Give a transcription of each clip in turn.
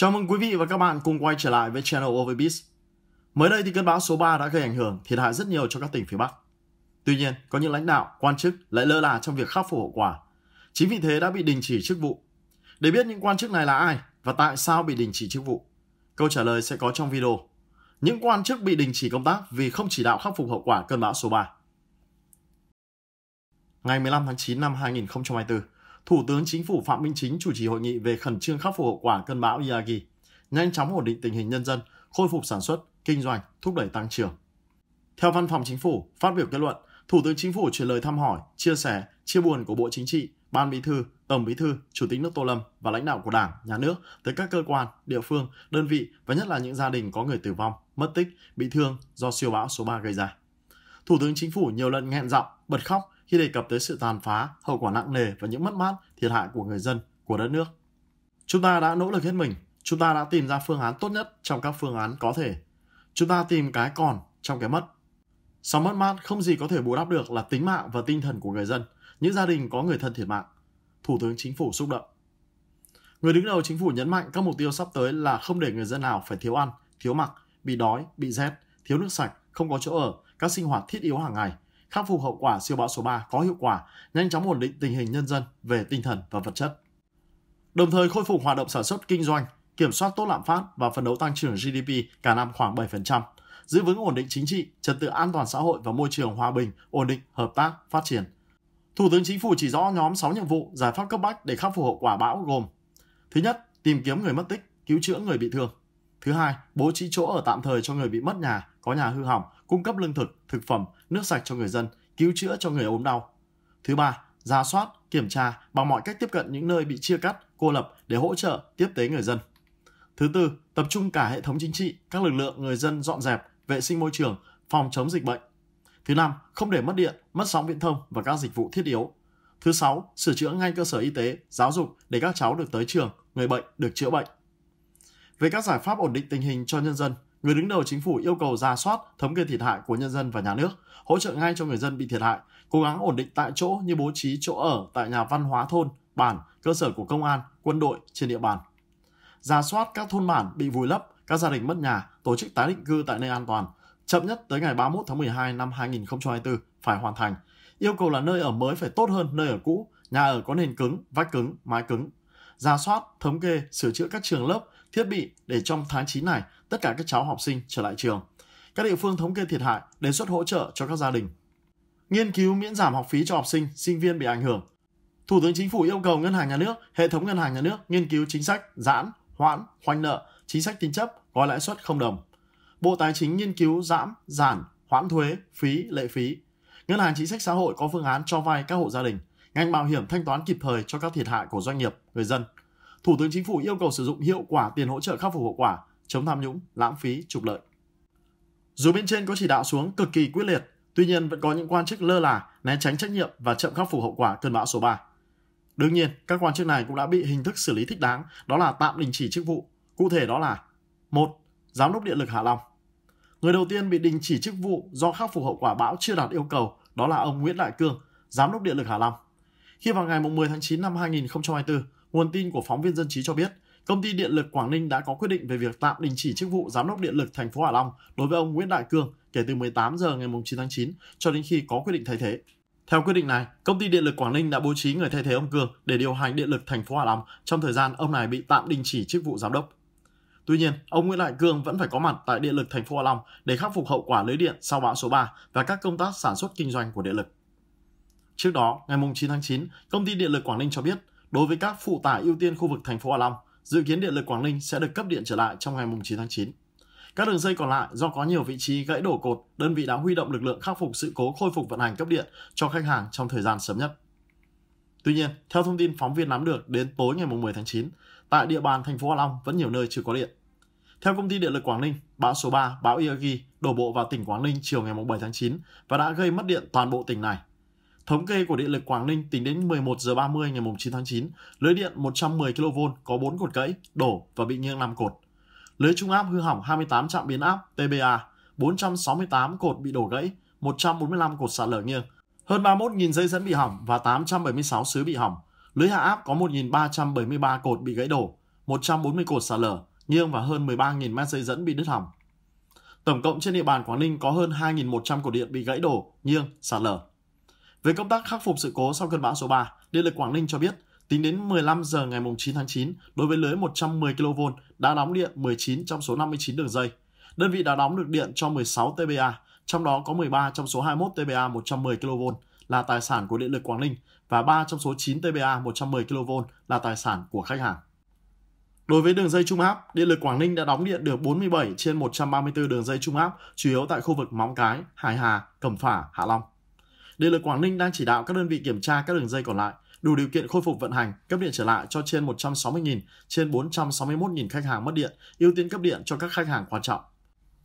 Chào mừng quý vị và các bạn cùng quay trở lại với channel Overbeat. Mới đây thì cơn bão số 3 đã gây ảnh hưởng thiệt hại rất nhiều cho các tỉnh phía Bắc. Tuy nhiên, có những lãnh đạo, quan chức lại lơ là trong việc khắc phục hậu quả. Chính vì thế đã bị đình chỉ chức vụ. Để biết những quan chức này là ai và tại sao bị đình chỉ chức vụ, câu trả lời sẽ có trong video. Những quan chức bị đình chỉ công tác vì không chỉ đạo khắc phục hậu quả cơn bão số 3. Ngày 15 tháng 9 năm 2024, Thủ tướng Chính phủ Phạm Minh Chính chủ trì hội nghị về khẩn trương khắc phục hậu quả cơn bão Yagi, nhanh chóng ổn định tình hình nhân dân, khôi phục sản xuất, kinh doanh, thúc đẩy tăng trưởng. Theo Văn phòng Chính phủ, phát biểu kết luận, Thủ tướng Chính phủ chuyển lời thăm hỏi, chia sẻ, chia buồn của Bộ Chính trị, Ban Bí thư, Tổng Bí thư, Chủ tịch nước Tô Lâm và lãnh đạo của Đảng, Nhà nước tới các cơ quan, địa phương, đơn vị và nhất là những gia đình có người tử vong, mất tích, bị thương do siêu bão số 3 gây ra. Thủ tướng Chính phủ nhiều lần nghẹn giọng, bật khóc khi đề cập tới sự tàn phá, hậu quả nặng nề và những mất mát, thiệt hại của người dân, của đất nước. Chúng ta đã nỗ lực hết mình, chúng ta đã tìm ra phương án tốt nhất trong các phương án có thể. Chúng ta tìm cái còn trong cái mất. Sau mất mát không gì có thể bù đắp được là tính mạng và tinh thần của người dân, những gia đình có người thân thiệt mạng. Thủ tướng Chính phủ xúc động. Người đứng đầu chính phủ nhấn mạnh các mục tiêu sắp tới là không để người dân nào phải thiếu ăn, thiếu mặc, bị đói, bị rét, thiếu nước sạch, không có chỗ ở, các sinh hoạt thiết yếu hàng ngày – khắc phục hậu quả siêu bão số 3 có hiệu quả, nhanh chóng ổn định tình hình nhân dân về tinh thần và vật chất. Đồng thời khôi phục hoạt động sản xuất kinh doanh, kiểm soát tốt lạm phát và phấn đấu tăng trưởng GDP cả năm khoảng 7%, giữ vững ổn định chính trị, trật tự an toàn xã hội và môi trường hòa bình, ổn định, hợp tác, phát triển. Thủ tướng Chính phủ chỉ rõ nhóm 6 nhiệm vụ giải pháp cấp bách để khắc phục hậu quả bão gồm: Thứ nhất, tìm kiếm người mất tích, cứu chữa người bị thương. Thứ hai, bố trí chỗ ở tạm thời cho người bị mất nhà, có nhà hư hỏng, cung cấp lương thực, thực phẩm, nước sạch cho người dân, cứu chữa cho người ốm đau. Thứ ba, ra soát, kiểm tra bằng mọi cách tiếp cận những nơi bị chia cắt, cô lập để hỗ trợ, tiếp tế người dân. Thứ tư, tập trung cả hệ thống chính trị, các lực lượng người dân dọn dẹp, vệ sinh môi trường, phòng chống dịch bệnh. Thứ năm, không để mất điện, mất sóng viễn thông và các dịch vụ thiết yếu. Thứ sáu, sửa chữa ngay cơ sở y tế, giáo dục để các cháu được tới trường, người bệnh được chữa bệnh. Về các giải pháp ổn định tình hình cho nhân dân, Người đứng đầu chính phủ yêu cầu ra soát, thống kê thiệt hại của nhân dân và nhà nước, hỗ trợ ngay cho người dân bị thiệt hại, cố gắng ổn định tại chỗ như bố trí chỗ ở tại nhà văn hóa thôn, bản, cơ sở của công an, quân đội trên địa bàn. Ra soát các thôn bản bị vùi lấp, các gia đình mất nhà, tổ chức tái định cư tại nơi an toàn, chậm nhất tới ngày 31 tháng 12 năm 2024 phải hoàn thành. Yêu cầu là nơi ở mới phải tốt hơn nơi ở cũ, nhà ở có nền cứng, vách cứng, mái cứng. Ra soát, thống kê, sửa chữa các trường lớp, thiết bị để trong tháng 9 này tất cả các cháu học sinh trở lại trường. Các địa phương thống kê thiệt hại, đề xuất hỗ trợ cho các gia đình. Nghiên cứu miễn giảm học phí cho học sinh, sinh viên bị ảnh hưởng. Thủ tướng Chính phủ yêu cầu Ngân hàng Nhà nước, hệ thống Ngân hàng Nhà nước nghiên cứu chính sách giãn, hoãn, khoanh nợ, chính sách tín chấp, gói lãi suất không đồng. Bộ Tài chính nghiên cứu giảm, giản, hoãn thuế, phí, lệ phí. Ngân hàng chính sách xã hội có phương án cho vay các hộ gia đình. Ngành bảo hiểm thanh toán kịp thời cho các thiệt hại của doanh nghiệp, người dân Thủ tướng Chính phủ yêu cầu sử dụng hiệu quả tiền hỗ trợ khắc phục hậu quả, chống tham nhũng, lãng phí, trục lợi. Dù bên trên có chỉ đạo xuống cực kỳ quyết liệt, tuy nhiên vẫn có những quan chức lơ là, né tránh trách nhiệm và chậm khắc phục hậu quả cơn bão số 3. Đương nhiên, các quan chức này cũng đã bị hình thức xử lý thích đáng, đó là tạm đình chỉ chức vụ. Cụ thể đó là một Giám đốc điện lực Hạ Long Người đầu tiên bị đình chỉ chức vụ do khắc phục hậu quả bão chưa đạt yêu cầu đó là ông Nguyễn Đại Cương, Giám đốc Điện lực Hà Long. Khi vào ngày 10 tháng 9 năm 2024, Nguồn tin của phóng viên dân trí cho biết, công ty điện lực Quảng Ninh đã có quyết định về việc tạm đình chỉ chức vụ giám đốc điện lực thành phố Hạ Long đối với ông Nguyễn Đại Cương kể từ 18 giờ ngày 9 tháng 9 cho đến khi có quyết định thay thế. Theo quyết định này, công ty điện lực Quảng Ninh đã bố trí người thay thế ông Cương để điều hành điện lực thành phố Hạ Long trong thời gian ông này bị tạm đình chỉ chức vụ giám đốc. Tuy nhiên, ông Nguyễn Đại Cương vẫn phải có mặt tại điện lực thành phố Hạ Long để khắc phục hậu quả lưới điện sau bão số 3 và các công tác sản xuất kinh doanh của điện lực. Trước đó, ngày 9 tháng 9, công ty điện lực Quảng Ninh cho biết Đối với các phụ tải ưu tiên khu vực thành phố Hạ Long, dự kiến điện lực Quảng Ninh sẽ được cấp điện trở lại trong ngày 9 tháng 9. Các đường dây còn lại do có nhiều vị trí gãy đổ cột, đơn vị đã huy động lực lượng khắc phục sự cố khôi phục vận hành cấp điện cho khách hàng trong thời gian sớm nhất. Tuy nhiên, theo thông tin phóng viên nắm được đến tối ngày 10 tháng 9, tại địa bàn thành phố Hạ Long vẫn nhiều nơi chưa có điện. Theo công ty điện lực Quảng Ninh, bão số 3, bão Yagi đổ bộ vào tỉnh Quảng Ninh chiều ngày 7 tháng 9 và đã gây mất điện toàn bộ tỉnh này. Thống kê của điện lực Quảng Ninh tính đến 11 giờ 30 ngày 9 tháng 9, lưới điện 110 kV có 4 cột gãy, đổ và bị nghiêng 5 cột. Lưới trung áp hư hỏng 28 trạm biến áp TBA, 468 cột bị đổ gãy, 145 cột sạt lở nghiêng, hơn 31.000 dây dẫn bị hỏng và 876 sứ bị hỏng. Lưới hạ áp có 1.373 cột bị gãy đổ, 140 cột sạt lở, nghiêng và hơn 13.000 mét dây dẫn bị đứt hỏng. Tổng cộng trên địa bàn Quảng Ninh có hơn 2.100 cột điện bị gãy đổ, nghiêng, sạt lở. Về công tác khắc phục sự cố sau cơn bão số 3, Điện lực Quảng Ninh cho biết, tính đến 15 giờ ngày 9 tháng 9, đối với lưới 110 kV đã đóng điện 19 trong số 59 đường dây. Đơn vị đã đóng được điện cho 16 TBA, trong đó có 13 trong số 21 TBA 110 kV là tài sản của Điện lực Quảng Ninh và 3 trong số 9 TBA 110 kV là tài sản của khách hàng. Đối với đường dây trung áp, Điện lực Quảng Ninh đã đóng điện được 47 trên 134 đường dây trung áp, chủ yếu tại khu vực Móng Cái, Hải Hà, Cẩm Phả, Hạ Long. Điện lực Quảng Ninh đang chỉ đạo các đơn vị kiểm tra các đường dây còn lại, đủ điều kiện khôi phục vận hành, cấp điện trở lại cho trên 160.000 trên 461.000 khách hàng mất điện, ưu tiên cấp điện cho các khách hàng quan trọng.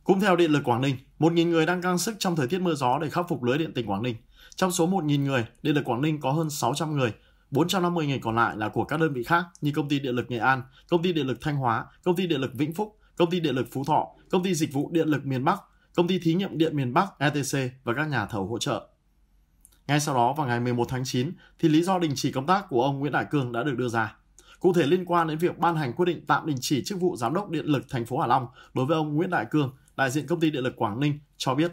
Cũng theo Điện lực Quảng Ninh, 1.000 người đang căng sức trong thời tiết mưa gió để khắc phục lưới điện tỉnh Quảng Ninh. Trong số 1.000 người, Điện lực Quảng Ninh có hơn 600 người, 450 người còn lại là của các đơn vị khác như Công ty Điện lực Nghệ An, Công ty Điện lực Thanh Hóa, Công ty Điện lực Vĩnh Phúc, Công ty Điện lực Phú Thọ, Công ty Dịch vụ Điện lực miền Bắc, Công ty Thí nghiệm Điện miền Bắc ETC và các nhà thầu hỗ trợ. Ngay sau đó vào ngày 11 tháng 9 thì lý do đình chỉ công tác của ông Nguyễn Đại Cương đã được đưa ra. Cụ thể liên quan đến việc ban hành quyết định tạm đình chỉ chức vụ giám đốc điện lực thành phố Hà Long đối với ông Nguyễn Đại Cương, đại diện công ty điện lực Quảng Ninh cho biết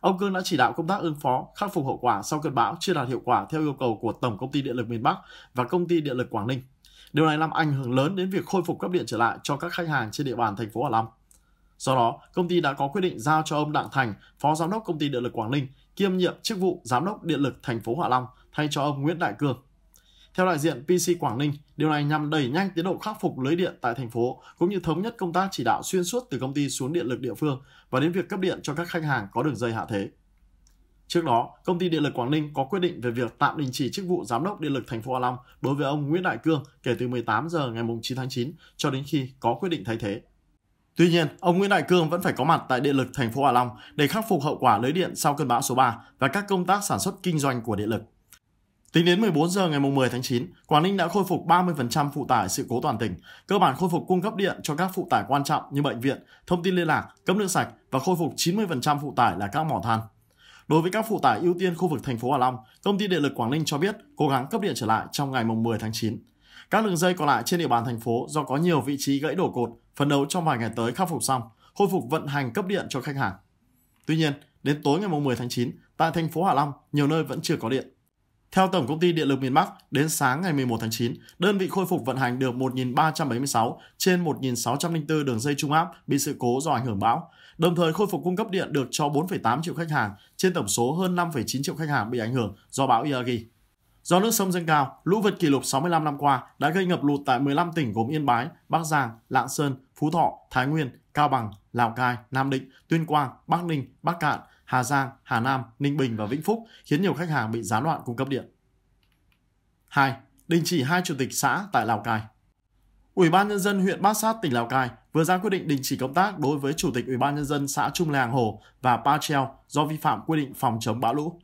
Ông Cương đã chỉ đạo công tác ứng phó, khắc phục hậu quả sau cơn bão chưa đạt hiệu quả theo yêu cầu của Tổng công ty Điện lực miền Bắc và Công ty Điện lực Quảng Ninh. Điều này làm ảnh hưởng lớn đến việc khôi phục cấp điện trở lại cho các khách hàng trên địa bàn thành phố Hà Long. Do đó, công ty đã có quyết định giao cho ông Đặng Thành, Phó Giám đốc Công ty Điện lực Quảng Ninh, kiêm nhiệm chức vụ Giám đốc Điện lực thành phố Hạ Long thay cho ông Nguyễn Đại Cường. Theo đại diện PC Quảng Ninh, điều này nhằm đẩy nhanh tiến độ khắc phục lưới điện tại thành phố cũng như thống nhất công tác chỉ đạo xuyên suốt từ công ty xuống điện lực địa phương và đến việc cấp điện cho các khách hàng có đường dây hạ thế. Trước đó, công ty điện lực Quảng Ninh có quyết định về việc tạm đình chỉ chức vụ giám đốc điện lực thành phố Hạ Long đối với ông Nguyễn Đại Cương kể từ 18 giờ ngày 9 tháng 9 cho đến khi có quyết định thay thế. Tuy nhiên, ông Nguyễn Đại Cương vẫn phải có mặt tại điện lực thành phố Hà Long để khắc phục hậu quả lưới điện sau cơn bão số 3 và các công tác sản xuất kinh doanh của điện lực. Tính đến 14 giờ ngày 10 tháng 9, Quảng Ninh đã khôi phục 30% phụ tải sự cố toàn tỉnh, cơ bản khôi phục cung cấp điện cho các phụ tải quan trọng như bệnh viện, thông tin liên lạc, cấp nước sạch và khôi phục 90% phụ tải là các mỏ than. Đối với các phụ tải ưu tiên khu vực thành phố Hà Long, công ty điện lực Quảng Ninh cho biết cố gắng cấp điện trở lại trong ngày 10 tháng 9. Các đường dây còn lại trên địa bàn thành phố do có nhiều vị trí gãy đổ cột phấn đấu trong vài ngày tới khắc phục xong, khôi phục vận hành cấp điện cho khách hàng. Tuy nhiên, đến tối ngày 10 tháng 9, tại thành phố Hạ Long, nhiều nơi vẫn chưa có điện. Theo Tổng Công ty Điện lực miền Bắc, đến sáng ngày 11 tháng 9, đơn vị khôi phục vận hành được 1.376 trên 1.604 đường dây trung áp bị sự cố do ảnh hưởng bão, đồng thời khôi phục cung cấp điện được cho 4,8 triệu khách hàng trên tổng số hơn 5,9 triệu khách hàng bị ảnh hưởng do bão Yagi. Do nước sông dâng cao, lũ vượt kỷ lục 65 năm qua đã gây ngập lụt tại 15 tỉnh gồm Yên Bái, Bắc Giang, Lạng Sơn, Phú Thọ, Thái Nguyên, Cao Bằng, Lào Cai, Nam Định, Tuyên Quang, Bắc Ninh, Bắc Cạn, Hà Giang, Hà Nam, Ninh Bình và Vĩnh Phúc, khiến nhiều khách hàng bị gián đoạn cung cấp điện. 2. Đình chỉ hai chủ tịch xã tại Lào Cai. Ủy ban nhân dân huyện Bát Sát tỉnh Lào Cai vừa ra quyết định đình chỉ công tác đối với chủ tịch Ủy ban nhân dân xã Trung Làng Hồ và Pa Treo do vi phạm quy định phòng chống bão lũ.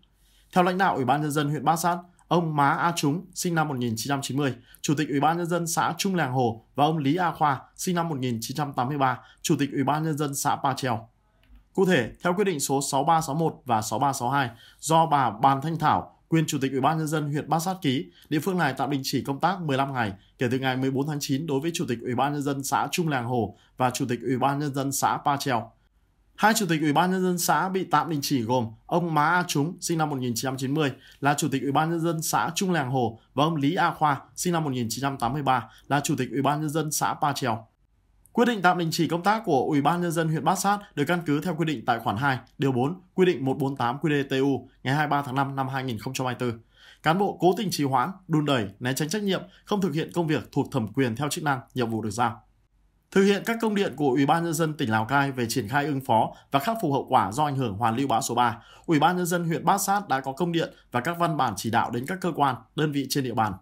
Theo lãnh đạo Ủy ban nhân dân huyện Bát Sát, ông Má A Trúng, sinh năm 1990, Chủ tịch Ủy ban Nhân dân xã Trung Làng Hồ và ông Lý A Khoa, sinh năm 1983, Chủ tịch Ủy ban Nhân dân xã Pa Treo. Cụ thể, theo quyết định số 6361 và 6362 do bà Bàn Thanh Thảo, quyền Chủ tịch Ủy ban Nhân dân huyện Bát Sát ký, địa phương này tạm đình chỉ công tác 15 ngày kể từ ngày 14 tháng 9 đối với Chủ tịch Ủy ban Nhân dân xã Trung Làng Hồ và Chủ tịch Ủy ban Nhân dân xã Pa Treo. Hai chủ tịch Ủy ban nhân dân xã bị tạm đình chỉ gồm ông Má A Trúng sinh năm 1990 là chủ tịch Ủy ban nhân dân xã Trung Làng Hồ và ông Lý A Khoa sinh năm 1983 là chủ tịch Ủy ban nhân dân xã Pa Trèo. Quyết định tạm đình chỉ công tác của Ủy ban nhân dân huyện Bát Sát được căn cứ theo quy định tại khoản 2, điều 4, quy định 148 qđ ngày 23 tháng 5 năm 2024. Cán bộ cố tình trì hoãn, đun đẩy, né tránh trách nhiệm, không thực hiện công việc thuộc thẩm quyền theo chức năng, nhiệm vụ được giao thực hiện các công điện của Ủy ban nhân dân tỉnh Lào Cai về triển khai ứng phó và khắc phục hậu quả do ảnh hưởng hoàn lưu bão số 3, Ủy ban nhân dân huyện Bát Sát đã có công điện và các văn bản chỉ đạo đến các cơ quan, đơn vị trên địa bàn.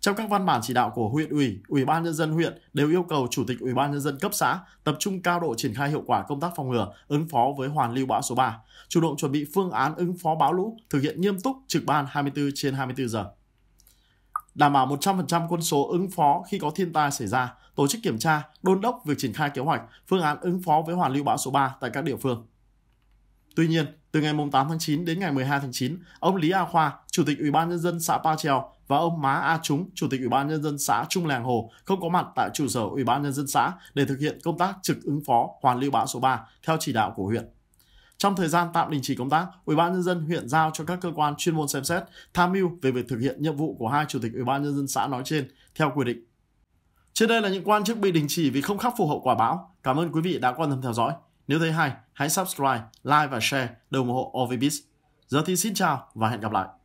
Trong các văn bản chỉ đạo của huyện ủy, Ủy ban nhân dân huyện đều yêu cầu chủ tịch Ủy ban nhân dân cấp xã tập trung cao độ triển khai hiệu quả công tác phòng ngừa, ứng phó với hoàn lưu bão số 3, chủ động chuẩn bị phương án ứng phó bão lũ, thực hiện nghiêm túc trực ban 24 trên 24 giờ đảm bảo 100% quân số ứng phó khi có thiên tai xảy ra, tổ chức kiểm tra, đôn đốc việc triển khai kế hoạch, phương án ứng phó với hoàn lưu bão số 3 tại các địa phương. Tuy nhiên, từ ngày 8 tháng 9 đến ngày 12 tháng 9, ông Lý A Khoa, Chủ tịch Ủy ban nhân dân xã Pa Trèo và ông Má A Trúng, Chủ tịch Ủy ban nhân dân xã Trung Làng Hồ không có mặt tại trụ sở Ủy ban nhân dân xã để thực hiện công tác trực ứng phó hoàn lưu bão số 3 theo chỉ đạo của huyện. Trong thời gian tạm đình chỉ công tác, Ủy ban nhân dân huyện giao cho các cơ quan chuyên môn xem xét, tham mưu về việc thực hiện nhiệm vụ của hai chủ tịch Ủy ban nhân dân xã nói trên theo quy định. Trên đây là những quan chức bị đình chỉ vì không khắc phục hậu quả bão. Cảm ơn quý vị đã quan tâm theo dõi. Nếu thấy hay, hãy subscribe, like và share để ủng hộ OVBIS. Giờ thì xin chào và hẹn gặp lại.